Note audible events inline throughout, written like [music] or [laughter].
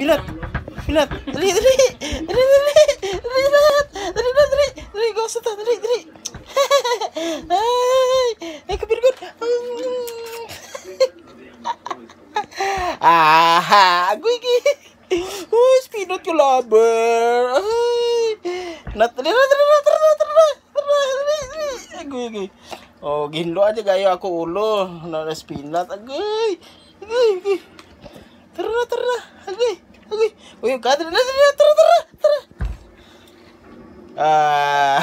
pilot pilot tri tri tri tri tri tri tri tri teri gak usah tri tri hai eh kebirgun ah gue gini Wih, spinot ke laber. Nat, nat, nat, nat, gue nat, Oh, gindo aja gayo aku ulo. Nara spinat. Agoy. Agoy, agoy. Terus terus. Agay! Agay! Uy, yung kadra na! Tara! Tara! Tara! Tara! Ah!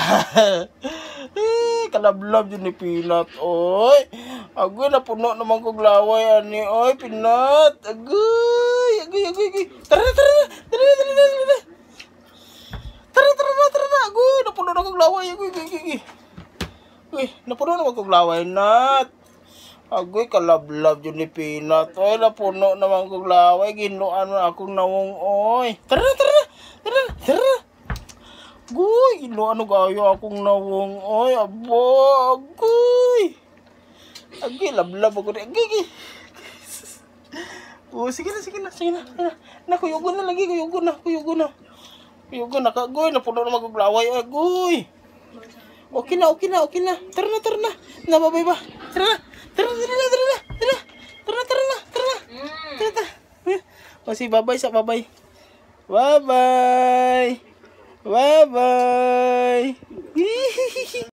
[laughs] Eh, kalablab yun ni Pinat. oy! Agay, napuno naman kong laway, ani, oy, Pinat. Agay! Agay! Agay! agay. Tara! Tara! Tara! Tara! Tara! Tara! Tara! Tara! Tara! Tara! Agay! Napuno na kong laway, agay! Agay! Agay! Uy, napuno naman kong laway, nat! Agoy kalablab yun ni Pinat. Oy, napuno naman kong laway. Ginuan na akong nawong oy. Tara na, tara tara tara Guy, ilo ano gayo akong nawong oy. Abo, agoy. Agoy, lablab ako rin. Agoy, agoy. Oh, sige na, sige na, sige na. Na, kuyugo na lagi, kuyugo na, kuyugo na. Kuyugo na kagoy, Guy. Napuno na kong Agoy. Okay na, okay na, okay na. Tara na, tara na. Nababay ba? Tara na. O si babay sa babay. Bye-bye! Bye-bye! [laughs]